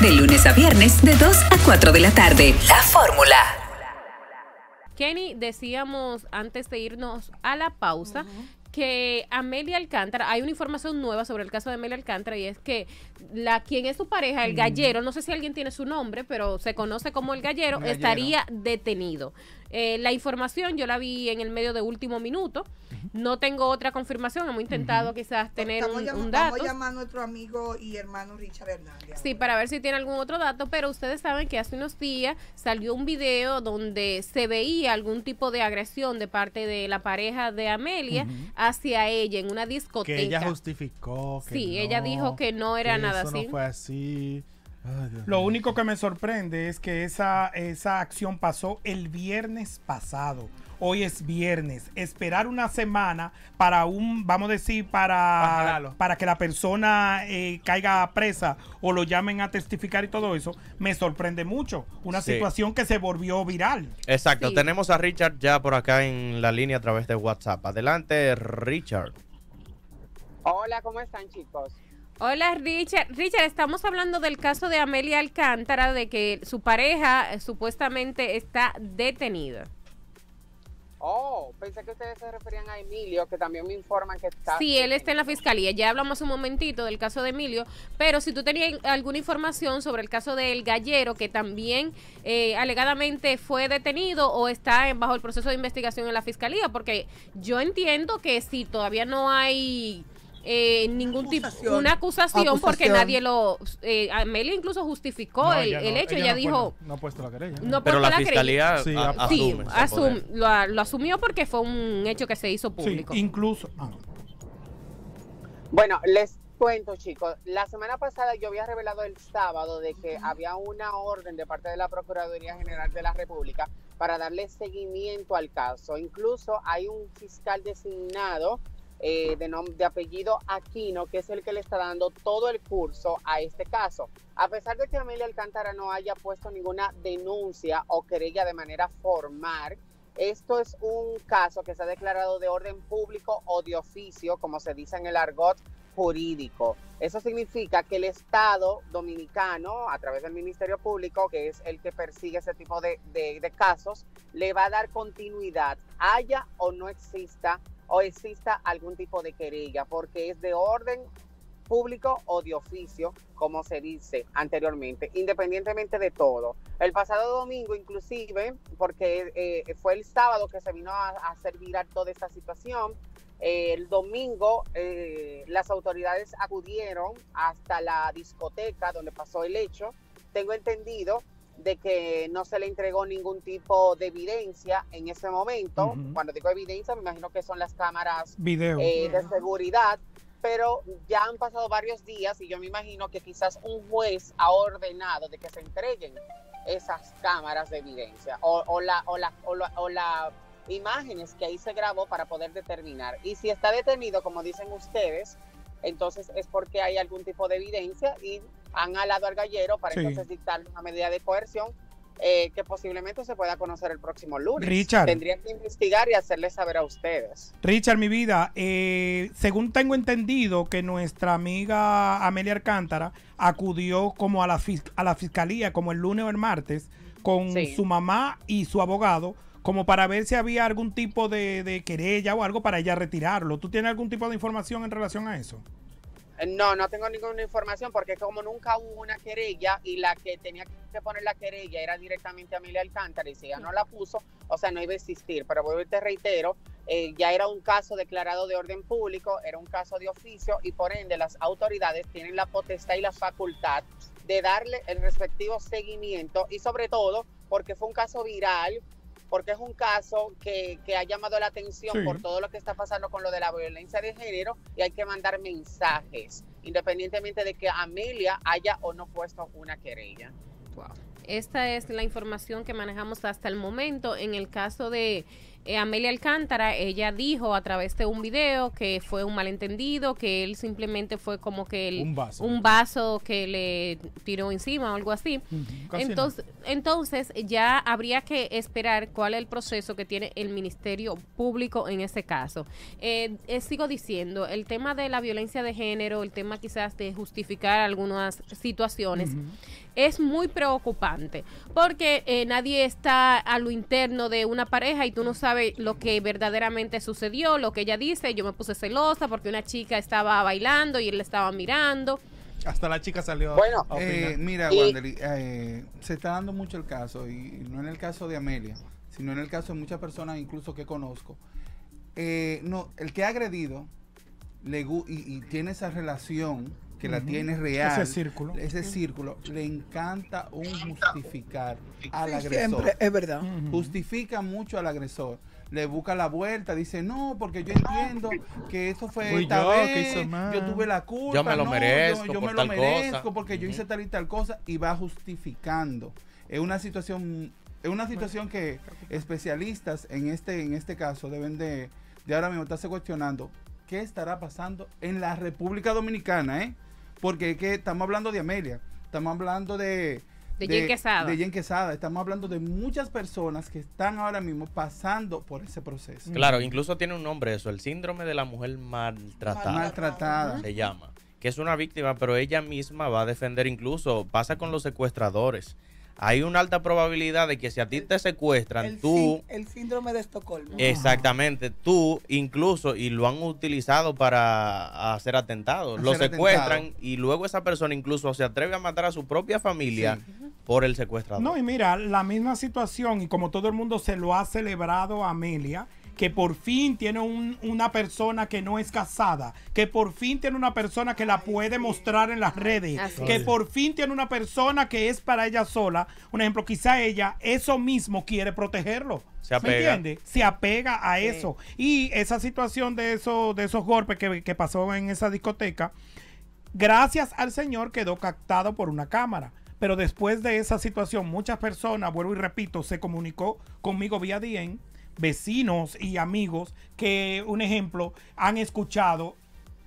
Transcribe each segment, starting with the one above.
de lunes a viernes de 2 a 4 de la tarde. La fórmula. Kenny, decíamos antes de irnos a la pausa que Amelia Alcántara, hay una información nueva sobre el caso de Amelia Alcántara y es que la quien es su pareja, el mm. gallero, no sé si alguien tiene su nombre, pero se conoce como el gallero. estaría detenido. Eh, la información yo la vi en el medio de último minuto. No tengo otra confirmación. Hemos intentado quizás tener un, dato. Vamos a llamar a nuestro amigo y hermano Richard Hernández. Sí, para ver si tiene algún otro dato. Pero ustedes saben que hace unos días salió un video donde se veía algún tipo de agresión de parte de la pareja de Amelia hacia ella en una discoteca. Que ella justificó. Que sí, ella dijo que no era nada así. No fue así lo único que me sorprende es que esa, esa acción pasó el viernes pasado. Hoy es viernes. Esperar una semana para un, vamos a decir, para, para, que la persona eh, caiga presa o lo llamen a testificar y todo eso, me sorprende mucho. Una situación que se volvió viral. Exacto. Tenemos a Richard ya por acá en la línea a través de WhatsApp. Adelante, Richard. Hola, ¿cómo están chicos? Hola Richard. Richard, estamos hablando del caso de Amelia Alcántara, de que su pareja eh, supuestamente está detenida. Oh, pensé que ustedes se referían a Emilio, que también me informan que está. Sí, él está en la fiscalía. Ya hablamos un momentito del caso de Emilio, pero si tú tenías alguna información sobre el caso del gallero, que también eh, alegadamente fue detenido o está bajo el proceso de investigación en la fiscalía, porque yo entiendo que si todavía no hay eh, ningún tipo, una acusación, porque nadie lo, eh, incluso justificó el, hecho, ella, dijo, no ha puesto la querella, pero la, fiscalía lo, asumió porque fue un hecho que se hizo público. incluso. Ah, bueno, les cuento, chicos. La semana pasada yo había revelado el sábado de que había una orden de parte de la Procuraduría General de la República para darle seguimiento al caso. Incluso hay un fiscal designado eh, de, apellido Aquino, que es el que le está dando todo el curso a este caso. A pesar de que Amelia Alcántara no haya puesto ninguna denuncia o querella de manera formal, esto es un caso que se ha declarado de orden público o de oficio, como se dice en el argot jurídico. Eso significa que el Estado dominicano, a través del Ministerio Público, que es el que persigue ese tipo de casos, le va a dar continuidad, haya o no exista o exista algún tipo de querella, porque es de orden público o de oficio, como se dice anteriormente, independientemente de todo. El pasado domingo, inclusive, porque eh, fue el sábado que se vino a, a hacer toda esta situación, el domingo eh, las autoridades acudieron hasta la discoteca donde pasó el hecho. Tengo entendido de que no se le entregó ningún tipo de evidencia en ese momento. Cuando digo evidencia, me imagino que son las cámaras eh, de seguridad, pero ya han pasado varios días y yo me imagino que quizás un juez ha ordenado de que se entreguen esas cámaras de evidencia o, o la, o las imágenes que ahí se grabó para poder determinar. Y si está detenido, como dicen ustedes, entonces es porque hay algún tipo de evidencia y han alado al gallero para entonces dictarle una medida de coerción eh, que posiblemente se pueda conocer el próximo lunes. Richard. Tendrían que investigar y hacerle saber a ustedes. Richard, mi vida, eh, según tengo entendido que nuestra amiga Amelia Alcántara acudió como a la, a la fiscalía, como el lunes o el martes, con su mamá y su abogado, como para ver si había algún tipo de, de querella o algo para ella retirarlo. ¿Tú tienes algún tipo de información en relación a eso? No, no tengo ninguna información porque como nunca hubo una querella y la que tenía que poner la querella era directamente a Amelia Alcántara y si ella no la puso, o sea, no iba a existir. Pero vuelvo a te reitero, eh, ya era un caso declarado de orden público, era un caso de oficio y por ende las autoridades tienen la potestad y la facultad de darle el respectivo seguimiento y sobre todo porque fue un caso viral porque es un caso que, ha llamado la atención por todo lo que está pasando con lo de la violencia de género y hay que mandar mensajes, independientemente de que Amelia haya o no puesto una querella. Esta es la información que manejamos hasta el momento. En el caso de eh, Amelia Alcántara, ella dijo a través de un video que fue un malentendido, que él simplemente fue como que un, vaso. que le tiró encima o algo así. entonces, entonces ya habría que esperar cuál es el proceso que tiene el Ministerio Público en ese caso. Eh, eh, sigo diciendo, el tema de la violencia de género, el tema quizás de justificar algunas situaciones. es muy preocupante porque nadie está a lo interno de una pareja y tú no sabes lo que verdaderamente sucedió, lo que ella dice. Yo me puse celosa porque una chica estaba bailando y él estaba mirando. Hasta la chica salió. Bueno, eh, mira, eh, se está dando mucho el caso, y no en el caso de Amelia, sino en el caso de muchas personas, incluso que conozco. Eh, no, el que ha agredido le, y tiene esa relación que la tiene real, ese círculo, ese círculo le encanta un justificar al agresor. es verdad. Justifica mucho al agresor. Le busca la vuelta, dice, no, porque yo entiendo que eso fue vez, yo tuve la culpa. Yo me lo merezco, yo, me lo merezco porque yo hice tal y tal cosa y va justificando. Es una situación, es una situación que especialistas en este, en este caso deben de, de ahora mismo estarse cuestionando qué estará pasando en la República Dominicana, ¿eh? Porque que estamos hablando de Amelia, estamos hablando de... De, de, Jen Quesada. Estamos hablando de muchas personas que están ahora mismo pasando por ese proceso. Claro, incluso tiene un nombre eso, el síndrome de la mujer maltratada. Maltratada. Se llama. Que es una víctima, pero ella misma va a defender, incluso pasa con los secuestradores hay una alta probabilidad de que si a ti te secuestran, tú... el síndrome de Estocolmo. Exactamente, tú incluso, y lo han utilizado para hacer atentados, lo secuestran y luego esa persona incluso se atreve a matar a su propia familia por el secuestrador. No, y mira, la misma situación, y como todo el mundo se lo ha celebrado a Amelia, que por fin tiene una persona que no es casada, que por fin tiene una persona que la puede mostrar en las redes, que por fin tiene una persona que es para ella sola. Un ejemplo, quizá ella eso mismo quiere protegerlo. Se entiende? Se apega a eso. Y esa situación de, eso, de esos golpes que, que pasó en esa discoteca, gracias al Señor quedó captado por una cámara pero después de esa situación, muchas personas, vuelvo y repito, se comunicó conmigo vía DM vecinos y amigos que, un ejemplo, han escuchado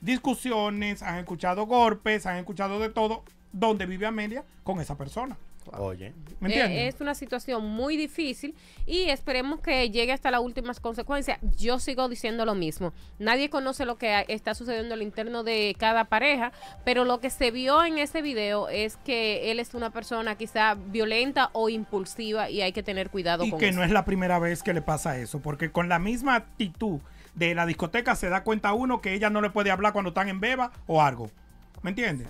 discusiones, han escuchado golpes, han escuchado de todo donde vive Amelia con esa persona. Oye. ¿Me entiendes? Eh, es una situación muy difícil y esperemos que llegue hasta las últimas consecuencias. Yo sigo diciendo lo mismo. Nadie conoce lo que está sucediendo al interno de cada pareja, pero lo que se vio en ese video es que él es una persona quizá violenta o impulsiva y hay que tener cuidado y que no es la primera vez que le pasa eso, porque con la misma actitud de la discoteca se da cuenta uno que ella no le puede hablar cuando están en beba o algo. ¿Me entiendes?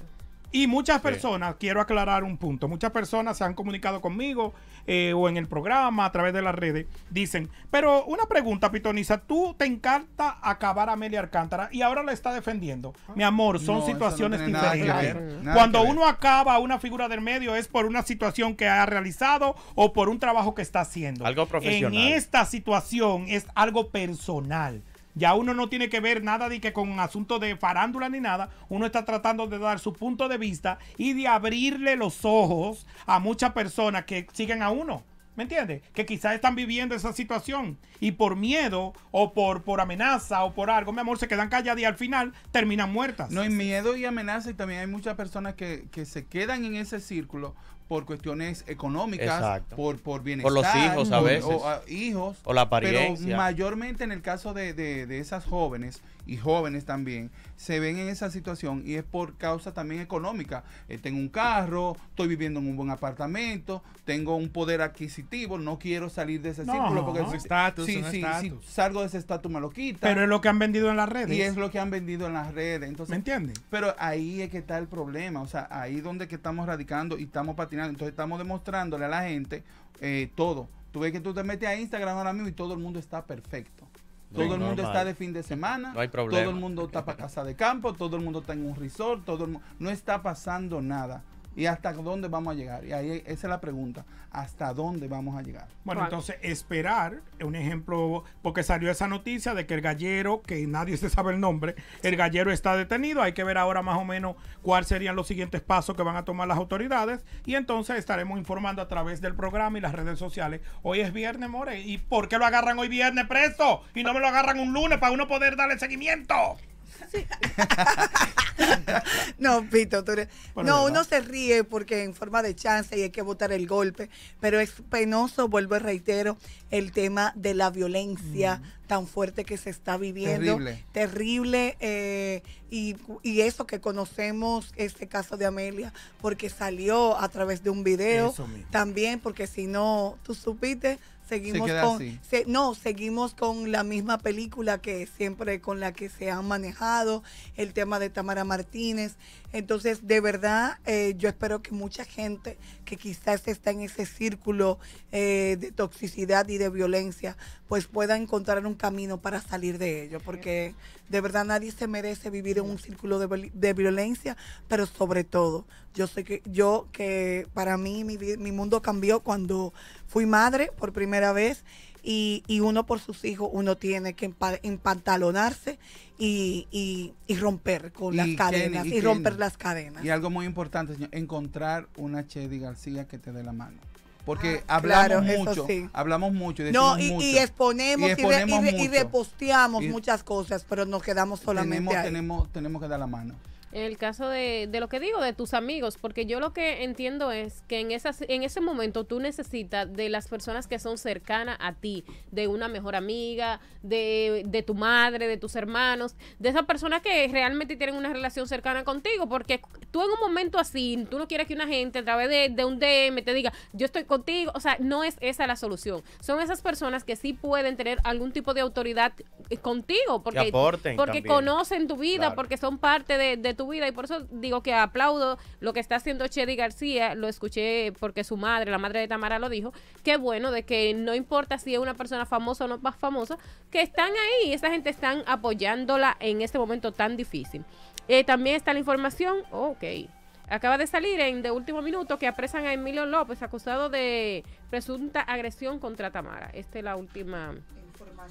Y muchas personas, quiero aclarar un punto, muchas personas se han comunicado conmigo eh, o en el programa, a través de las redes, dicen, pero una pregunta, Pitoniza, tú te encanta acabar a Amelia Alcántara y ahora la está defendiendo. Ah. Mi amor, son situaciones no Cuando uno acaba una figura del medio es por una situación que ha realizado o por un trabajo que está haciendo. Algo profesional. En esta situación es algo personal. Ya uno no tiene que ver nada de que con asunto de farándula ni nada. Uno está tratando de dar su punto de vista y de abrirle los ojos a muchas personas que siguen a uno. ¿Me entiendes? Que quizás están viviendo esa situación y por miedo o por, por amenaza o por algo, mi amor, se quedan calladas y al final terminan muertas. No hay miedo y amenaza y también hay muchas personas que, que se quedan en ese círculo por cuestiones económicas, por, por bienestar. Por los hijos a veces. O, hijos. O la apariencia. Pero mayormente en el caso de, esas jóvenes y jóvenes también, se ven en esa situación y es por causa también económica. Eh, tengo un carro, estoy viviendo en un buen apartamento, tengo un poder adquisitivo, no quiero salir de ese círculo porque no, Estatus. salgo de ese estatus me lo quita. Pero es lo que han vendido en las redes. Y es lo que han vendido en las redes. Entonces, ¿Me entiendes? Pero ahí es que está el problema, o sea, ahí donde que estamos radicando y estamos patinando entonces estamos demostrándole a la gente eh, todo. Tú ves que tú te metes a Instagram ahora mismo y todo el mundo está perfecto. Todo el mundo está de fin de semana. No hay problema. Todo el mundo está para casa de campo, todo el mundo está en un resort, todo No está pasando nada. ¿Y hasta dónde vamos a llegar? Y ahí esa es la pregunta. ¿Hasta dónde vamos a llegar? Bueno, entonces esperar, un ejemplo, porque salió esa noticia de que el gallero, que nadie se sabe el nombre, el gallero está detenido. Hay que ver ahora más o menos cuáles serían los siguientes pasos que van a tomar las autoridades. Y entonces estaremos informando a través del programa y las redes sociales. Hoy es viernes, More. ¿Y por qué lo agarran hoy viernes preso? Y no me lo agarran un lunes para uno poder darle seguimiento. no, Pito, no, uno se ríe porque en forma de chance y hay que votar el golpe, pero es penoso, vuelvo y reitero, el tema de la violencia tan fuerte que se está viviendo. Terrible. Terrible. Eh, y, eso que conocemos, este caso de Amelia, porque salió a través de un video. También, porque si no, tú supiste, seguimos con no seguimos con la misma película que siempre con la que se ha manejado el tema de Tamara Martínez entonces, de verdad, eh, yo espero que mucha gente que quizás está en ese círculo eh, de toxicidad y de violencia, pues pueda encontrar un camino para salir de ello, porque de verdad nadie se merece vivir en un círculo de, violencia, pero sobre todo, yo sé que yo que para mí mi, mi mundo cambió cuando fui madre por primera vez y, uno por sus hijos, uno tiene que empantalonarse y, romper con las cadenas y, romper las cadenas. Y algo muy importante, señor, encontrar una Chedi García que te dé la mano porque ah, hablamos, mucho, hablamos mucho, no, y, exponemos, y, reposteamos muchas cosas, pero nos quedamos solamente tenemos, Tenemos, tenemos que dar la mano en el caso de, de, lo que digo, de tus amigos, porque yo lo que entiendo es que en, esas, en ese momento tú necesitas de las personas que son cercanas a ti, de una mejor amiga, de, tu madre, de tus hermanos, de esas personas que realmente tienen una relación cercana contigo, porque tú en un momento así, tú no quieres que una gente a través de, un DM te diga, yo estoy contigo, o sea, no es esa la solución. Son esas personas que sí pueden tener algún tipo de autoridad eh, contigo, porque, porque conocen tu vida, porque son parte de, de tu vida. Y por eso digo que aplaudo lo que está haciendo Chedi García. Lo escuché porque su madre, la madre de Tamara, lo dijo. Qué bueno de que no importa si es una persona famosa o no más famosa, que están ahí. Esa gente están apoyándola en este momento tan difícil. Eh, también está la información. ok. Acaba de salir en de último minuto que apresan a Emilio López, acusado de presunta agresión contra Tamara. Esta es la última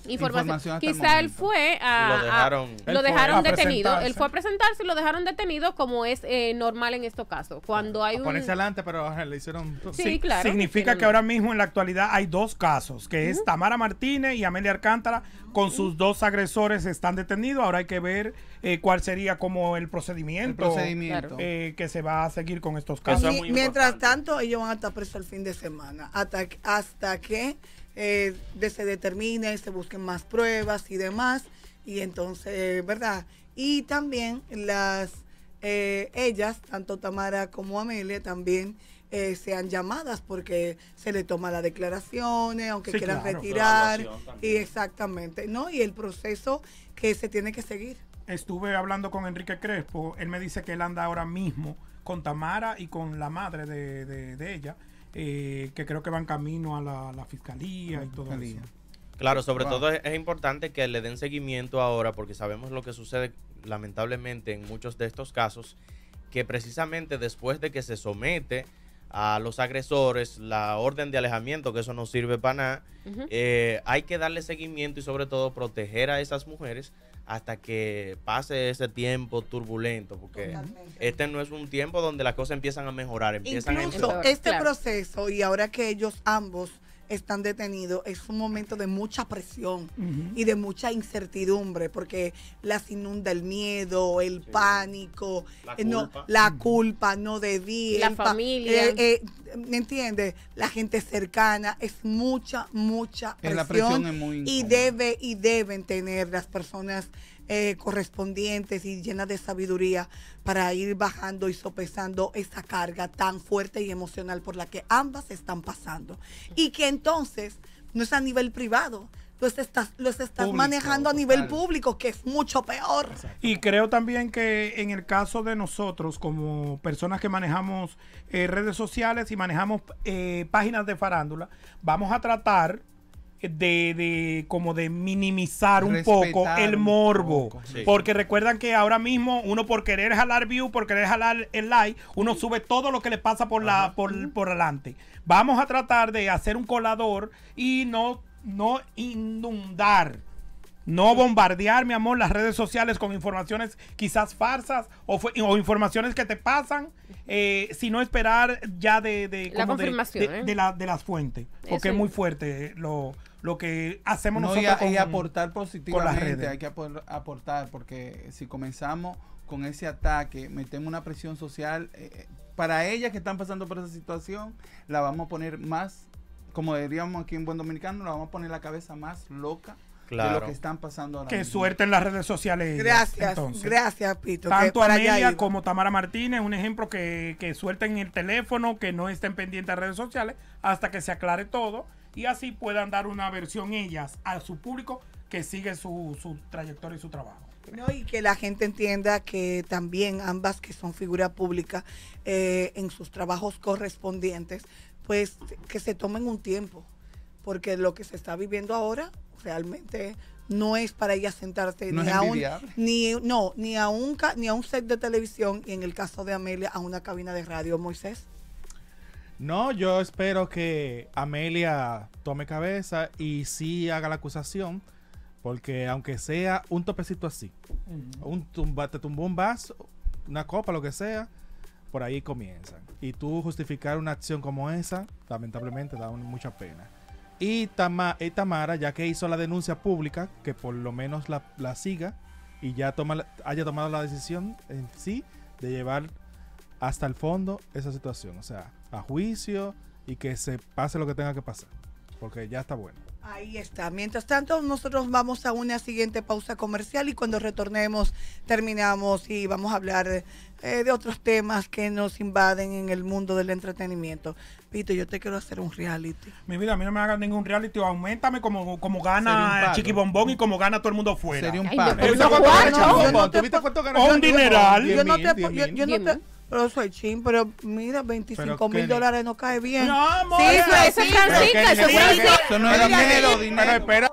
información. Quizá él fue a... Lo dejaron, detenido. Él fue a presentarse y lo dejaron detenido como es eh, normal en estos casos. Cuando hay un... Ponerse adelante, pero le hicieron... Sí, claro. Significa que ahora mismo en la actualidad hay dos casos, que es Tamara Martínez y Amelia Arcántara con sus dos agresores están detenidos. Ahora hay que ver eh, cuál sería como el procedimiento, procedimiento. Eh, que se va a seguir con estos casos. mientras tanto, ellos van a estar presos el fin de semana, hasta, hasta que eh, de, se determine, se busquen más pruebas y demás. Y entonces, ¿verdad? Y también las, eh, ellas, tanto Tamara como Amelia, también eh, sean llamadas porque se le toma las declaraciones, aunque quieran retirar. Y exactamente, ¿no? Y el proceso que se tiene que seguir. Estuve hablando con Enrique Crespo, él me dice que él anda ahora mismo con Tamara y con la madre de, de ella eh, que creo que van camino a la, fiscalía y todo Claro, sobre todo es, importante que le den seguimiento ahora porque sabemos lo que sucede lamentablemente en muchos de estos casos, que precisamente después de que se somete a los agresores la orden de alejamiento, que eso no sirve para nada, eh, hay que darle seguimiento y sobre todo proteger a esas mujeres hasta que pase ese tiempo turbulento, porque este no es un tiempo donde las cosas empiezan a mejorar, empiezan Incluso a este proceso y ahora que ellos ambos están detenidos, es un momento de mucha presión y de mucha incertidumbre, porque las inunda el miedo, el pánico, la eh, culpa. No, la culpa, no La familia. Eh, eh, ¿Me entiendes? La gente cercana, es mucha, mucha presión. y, debe, y deben tener las personas eh, correspondientes y llenas de sabiduría para ir bajando y sopesando esa carga tan fuerte y emocional por la que ambas están pasando. Y que entonces no es a nivel privado, los estás, los manejando a nivel público, que es mucho peor. Y creo también que en el caso de nosotros, como personas que manejamos eh, redes sociales y manejamos eh, páginas de farándula, vamos a tratar de, como de minimizar un poco el morbo. Porque recuerdan que ahora mismo uno por querer jalar view, por querer jalar el like, uno sube todo lo que le pasa por la por, por delante. Vamos a tratar de hacer un colador y no, no inundar. No bombardear, mi amor, las redes sociales con informaciones quizás falsas o, o informaciones que te pasan, eh, sino esperar ya de, de, la confirmación, ¿eh? las fuentes, porque es muy fuerte eh, lo, lo que hacemos nosotros. Y, aportar positivamente. Hay que aportar, porque si comenzamos con ese ataque, metemos una presión social. Eh, eh, para ellas que están pasando por esa situación, la vamos a poner más, como diríamos aquí en Buen Dominicano, la vamos a poner la cabeza más loca. de lo que están pasando ahora. Qué suelten las redes sociales. gracias, gracias, Pito. Tanto Amelia como Tamara Martínez, un ejemplo que, que suelten el teléfono, que no estén pendientes de redes sociales hasta que se aclare todo y así puedan dar una versión ellas a su público que sigue su, trayectoria y su trabajo. No, y que la gente entienda que también ambas que son figura pública eh, en sus trabajos correspondientes, pues que se tomen un tiempo, porque lo que se está viviendo ahora realmente no es para ella sentarse un, ni, no, ni, a un, ni a un set de televisión y en el caso de Amelia a una cabina de radio, Moisés. No, yo espero que Amelia tome cabeza y sí haga la acusación. Porque aunque sea un topecito así, un tumba, te un vaso, una copa, lo que sea, por ahí comienzan. Y tú justificar una acción como esa, lamentablemente da mucha pena. Y, Tamara, ya que hizo la denuncia pública, que por lo menos la, siga y ya toma, haya tomado la decisión en sí de llevar hasta el fondo esa situación. O sea, a juicio y que se pase lo que tenga que pasar, porque ya está bueno. Ahí está. Mientras tanto, nosotros vamos a una siguiente pausa comercial y cuando retornemos terminamos y vamos a hablar eh, de otros temas que nos invaden en el mundo del entretenimiento. Pito, yo te quiero hacer un reality. Mi vida, a mí no me hagan ningún reality. Aumentame como, como gana Chiqui Bombón y como gana todo el mundo fuera. Sería un Un dineral. Yo no te... Pero soy chin, pero mira, 25 mil dólares no cae bien. No, amor, sí, eso es Francisca, eso es Eso no es dinero, dinero. espera.